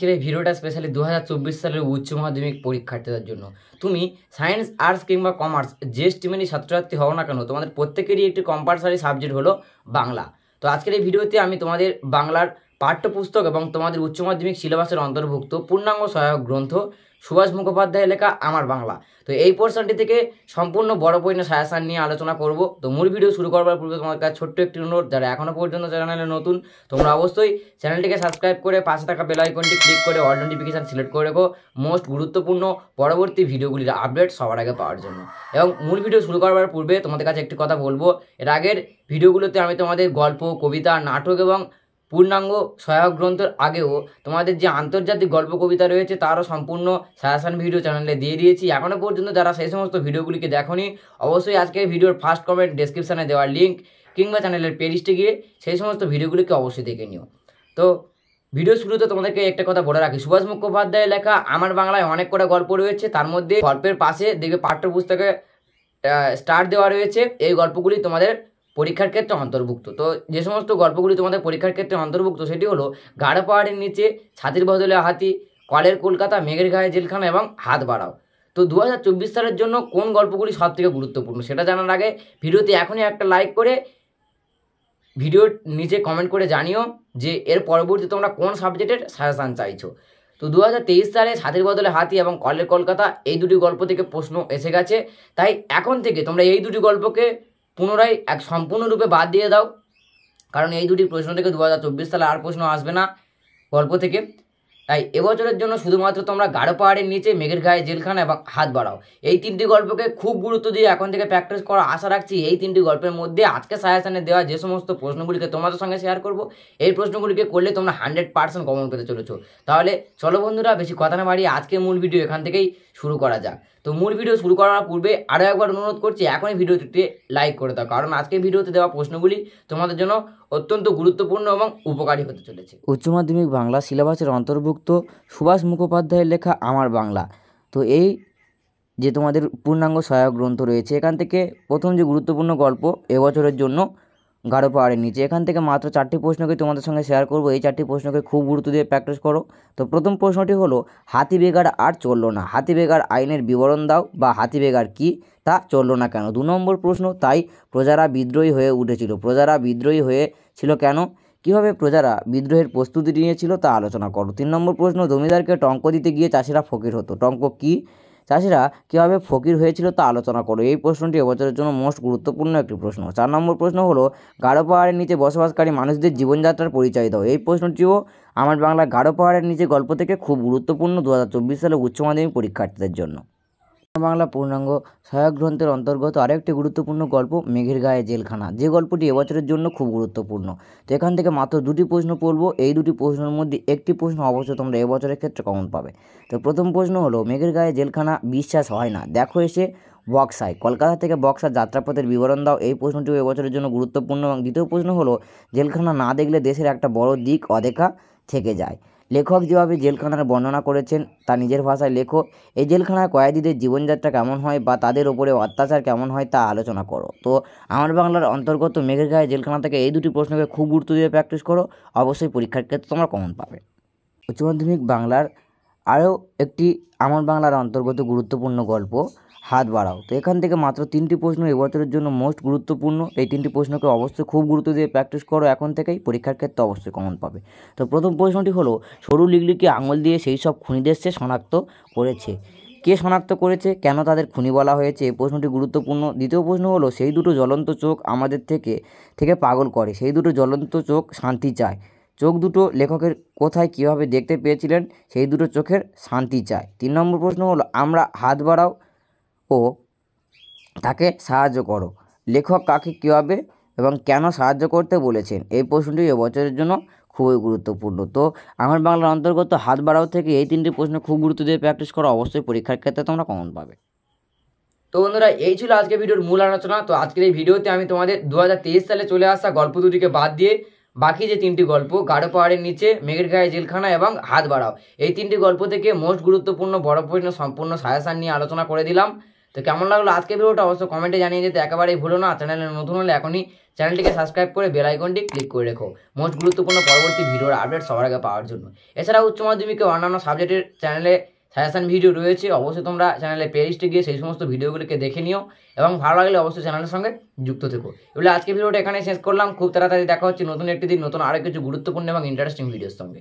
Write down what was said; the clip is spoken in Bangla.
আজকের এই ভিডিওটা স্পেশালি দু সালের উচ্চ মাধ্যমিক পরীক্ষার্থীদের জন্য তুমি সায়েন্স আর্টস কিংবা কমার্স যে স্ট্রিমেরই ছাত্রছাত্রী হও না কেন তোমাদের প্রত্যেকেরই একটি কম্পালসারি সাবজেক্ট হলো বাংলা তো আজকের এই ভিডিওতে আমি তোমাদের বাংলার পাঠ্যপুস্তক এবং তোমাদের উচ্চ মাধ্যমিক সিলেবাসের অন্তর্ভুক্ত পূর্ণাঙ্গ সহায়ক গ্রন্থ সুভাষ মুখোপাধ্যায় লেখা আমার বাংলা তো এই পোর্শনটি থেকে সম্পূর্ণ বড় পরিণত সায়াসান নিয়ে আলোচনা করব তো মূল ভিডিও শুরু করবার পূর্বে তোমার কাছে ছোট্ট একটি অনুরোধ যারা এখনও পর্যন্ত চ্যানেলে নতুন তোমরা অবশ্যই চ্যানেলটিকে সাবস্ক্রাইব করে পাশে থাকা বেল আইকনটি ক্লিক করে অল নোটিফিকেশান সিলেক্ট করে রেখো মোস্ট গুরুত্বপূর্ণ পরবর্তী ভিডিওগুলির আপডেট সবার আগে পাওয়ার জন্য এবং মূল ভিডিও শুরু করবার পূর্বে তোমাদের কাছে একটি কথা বলবো এর আগের ভিডিওগুলোতে আমি তোমাদের গল্প কবিতা নাটক এবং পূর্ণাঙ্গ সহায়ক গ্রন্থের আগেও তোমাদের যে আন্তর্জাতিক গল্প কবিতা রয়েছে তারও সম্পূর্ণ সায়াসান ভিডিও চ্যানেলে দিয়ে দিয়েছি এখনও পর্যন্ত যারা সেই সমস্ত ভিডিওগুলিকে দেখনি অবশ্যই আজকের ভিডিওর ফার্স্ট কমেন্ট ডিসক্রিপশানে দেওয়ার লিঙ্ক কিংবা চ্যানেলের পেজটি গিয়ে সেই সমস্ত ভিডিওগুলিকে অবশ্যই দেখে নিও তো ভিডিও শুরুতে তোমাদেরকে একটা কথা বলে রাখি সুভাষ মুখোপাধ্যায়ের লেখা আমার বাংলায় অনেক কটা গল্প রয়েছে তার মধ্যে গল্পের পাশে দেখবে পাঠ্য পুস্তকে স্টার দেওয়া রয়েছে এই গল্পগুলি তোমাদের পরীক্ষার ক্ষেত্রে অন্তর্ভুক্ত তো যে সমস্ত গল্পগুলি তোমাদের পরীক্ষার ক্ষেত্রে অন্তর্ভুক্ত সেটি হলো গাঢ় পাহাড়ের নিচে ছাতির বদলে হাতি কলের কলকাতা মেঘের ঘায়ে জেলখানা এবং হাত বাড়াও তো দু সালের জন্য কোন গল্পগুলি সবথেকে গুরুত্বপূর্ণ সেটা জানার আগে ভিডিওতে এখনই একটা লাইক করে ভিডিওর নিচে কমেন্ট করে জানিও যে এর পরবর্তী তোমরা কোন সাবজেক্টের সাজেশান চাইছো তো দু সালে ছাদের বদলে হাতি এবং কলের কলকাতা এই দুটি গল্প থেকে প্রশ্ন এসে গেছে তাই এখন থেকে তোমরা এই দুটি গল্পকে পুনরায় এক সম্পূর্ণরূপে বাদ দিয়ে দাও কারণ এই দুটি প্রশ্ন থেকে দু সালে আর প্রশ্ন আসবে না গল্প থেকে তাই এবছরের জন্য শুধুমাত্র তোমরা গাঢ় পাহাড়ের নিচে মেঘের গায়ে জেলখানা এবং হাত বাড়াও এই তিনটি গল্পকে খুব গুরুত্ব দিয়ে এখন থেকে প্র্যাকটিস করা আশা রাখছি এই তিনটি গল্পের মধ্যে আজকে সায়াসানে দেওয়া যে সমস্ত প্রশ্নগুলিকে তোমাদের সঙ্গে শেয়ার করব এই প্রশ্নগুলিকে করলে তোমরা হান্ড্রেড পার্সেন্ট কমন পেতে চলেছ তাহলে চলো বন্ধুরা বেশি কথা না বাড়িয়ে আজকের মূল ভিডিও এখান থেকেই শুরু করা যাক তো মূল ভিডিও শুরু করার পূর্বে আরও একবার অনুরোধ করছি এখনই ভিডিওটিতে লাইক করে দাও কারণ আজকে ভিডিওতে দেওয়া প্রশ্নগুলি তোমাদের জন্য অত্যন্ত গুরুত্বপূর্ণ এবং উপকারী হতে চলেছে উচ্চ মাধ্যমিক বাংলা সিলেবাসের অন্তর্ভুক্ত সুভাষ মুখোপাধ্যায়ের লেখা আমার বাংলা তো এই যে তোমাদের পূর্ণাঙ্গ সহায়ক গ্রন্থ রয়েছে এখান থেকে প্রথম যে গুরুত্বপূর্ণ গল্প এবছরের জন্য গাঢ় পাহাড়ের নিচে এখান থেকে মাত্র চারটি প্রশ্নকে তোমাদের সঙ্গে শেয়ার করব এই চারটি প্রশ্নকে খুব গুরুত্ব দিয়ে প্র্যাকটিস করো তো প্রথম প্রশ্নটি হলো হাতি বেগার আর চললো না হাতি বেগার আইনের বিবরণ দাও বা হাতি বেগার কী তা চললো না কেন দু নম্বর প্রশ্ন তাই প্রজারা বিদ্রোহী হয়ে উঠেছিল প্রজারা বিদ্রোহী হয়েছিল কেন কীভাবে প্রজারা বিদ্রোহের প্রস্তুতি নিয়েছিল তা আলোচনা করো তিন নম্বর প্রশ্ন জমিদারকে টঙ্ক দিতে গিয়ে চাষিরা ফকির হতো টঙ্ক কী চাষিরা কীভাবে ফকির হয়েছিল তা আলোচনা করো এই প্রশ্নটি এবছরের জন্য মোস্ট গুরুত্বপূর্ণ একটি প্রশ্ন চার নম্বর প্রশ্ন হলো গাঢ় পাহাড়ের নিচে বসবাসকারী মানুষদের জীবনযাত্রার পরিচয় দাও এই প্রশ্নটিও আমার বাংলা গাঢ় পাহাড়ের নিচে গল্প থেকে খুব গুরুত্বপূর্ণ দু সালে উচ্চ মাধ্যমিক পরীক্ষার্থীদের জন্য বাংলা পূর্ণাঙ্গ সহায়ক গ্রন্থের অন্তর্গত আরেকটি গুরুত্বপূর্ণ গল্প মেঘের গায়ে জেলখানা যে গল্পটি এবছরের জন্য খুব গুরুত্বপূর্ণ তো এখান থেকে মাত্র দুটি প্রশ্ন পড়ব এই দুটি প্রশ্নের মধ্যে একটি প্রশ্ন অবশ্য তোমরা এবছরের ক্ষেত্রে কমন পাবে তো প্রথম প্রশ্ন হলো মেঘের গায়ে জেলখানা বিশ্বাস হয় না দেখো এসে বক্সায় কলকাতা থেকে বক্সার যাত্রাপথের বিবরণ দাও এই প্রশ্নটিও এবছরের জন্য গুরুত্বপূর্ণ এবং দ্বিতীয় প্রশ্ন হলো জেলখানা না দেখলে দেশের একটা বড় দিক অদেখা থেকে যায় লেখক যেভাবে জেলখানার বর্ণনা করেছেন তা নিজের ভাষায় লেখো এই জেলখানায় কয়েদিদের জীবনযাত্রা কেমন হয় বা তাদের ওপরে অত্যাচার কেমন হয় তা আলোচনা করো তো আমার বাংলার অন্তর্গত মেঘের গায়ে জেলখানা থেকে এই দুটি প্রশ্নকে খুব গুরুত্ব দিয়ে প্র্যাকটিস করো অবশ্যই পরীক্ষার ক্ষেত্রে তোমরা কমন পাবে উচ্চ মাধ্যমিক বাংলার আরও একটি আমার বাংলার অন্তর্গত গুরুত্বপূর্ণ গল্প হাত বাড়াও তো এখান থেকে মাত্র তিনটি প্রশ্ন এবছরের জন্য মোস্ট গুরুত্বপূর্ণ এই তিনটি প্রশ্নকে অবশ্যই খুব গুরুত্ব দিয়ে প্র্যাকটিস করো এখন থেকেই পরীক্ষার ক্ষেত্রে অবশ্যই কমন পাবে তো প্রথম প্রশ্নটি হলো সরু লিগলিকে আঙুল দিয়ে সেই সব খুনিদের সে শনাক্ত করেছে কে শনাক্ত করেছে কেন তাদের খুনি বলা হয়েছে এই প্রশ্নটি গুরুত্বপূর্ণ দ্বিতীয় প্রশ্ন হলো সেই দুটো জ্বলন্ত চোখ আমাদের থেকে থেকে পাগল করে সেই দুটো জ্বলন্ত চোখ শান্তি চায় চোখ দুটো লেখকের কোথায় কিভাবে দেখতে পেয়েছিলেন সেই দুটো চোখের শান্তি চায় তিন নম্বর প্রশ্ন হলো আমরা হাত বাড়াও ও তাকে সাহায্য করো লেখক কাকে কী হবে এবং কেন সাহায্য করতে বলেছেন এই প্রশ্নটি এবছরের জন্য খুবই গুরুত্বপূর্ণ তো আমার বাংলার অন্তর্গত হাত বাড়াও থেকে এই তিনটি প্রশ্ন খুব গুরুত্ব দিয়ে প্র্যাকটিস করো অবশ্যই পরীক্ষার ক্ষেত্রে তোমরা কমন পাবে তো বন্ধুরা এই ছিল আজকে ভিডিওর মূল আলোচনা তো আজকের এই ভিডিওতে আমি তোমাদের দু সালে চলে আসা গল্প দুটিকে বাদ দিয়ে বাকি যে তিনটি গল্প গাঢ় পাহাড়ের নিচে মেঘের গায়ে জেলখানা এবং হাত বাড়াও এই তিনটি গল্প থেকে মোস্ট গুরুত্বপূর্ণ বড় প্রশ্ন সম্পূর্ণ সায়াসান নিয়ে আলোচনা করে দিলাম তো কেমন লাগলো আজকে ভিডিওটা অবশ্য কমেন্টে জানিয়ে যেতে একেবারেই ভুলো না চ্যানেলে নতুন হলে এখনই চ্যানেলটিকে সাবস্ক্রাইব করে বেল আইকনটি ক্লিক করে রেখো মোস্ট গুরুত্বপূর্ণ পরবর্তী ভিডিওর আপডেট সবার আগে পাওয়ার জন্য এছাড়া উচ্চ মাধ্যমিকে অন্যান্য সাবজেক্টের চ্যানেলে সাজেশান ভিডিও রয়েছে অবশ্যই তোমরা চ্যানেলে প্লেলিস্টে গিয়ে সেই সমস্ত ভিডিওগুলিকে দেখে নিও এবং ভালো লাগলে অবশ্যই চ্যানেলের সঙ্গে যুক্ত থেকো এগুলো আজকে ভিডিওটা এখানে শেষ করলাম খুব তাড়াতাড়ি দেখা হচ্ছে নতুন একটি দিন নতুন আরও কিছু গুরুত্বপূর্ণ এবং ইন্টারেস্টিং ভিডিওর সঙ্গে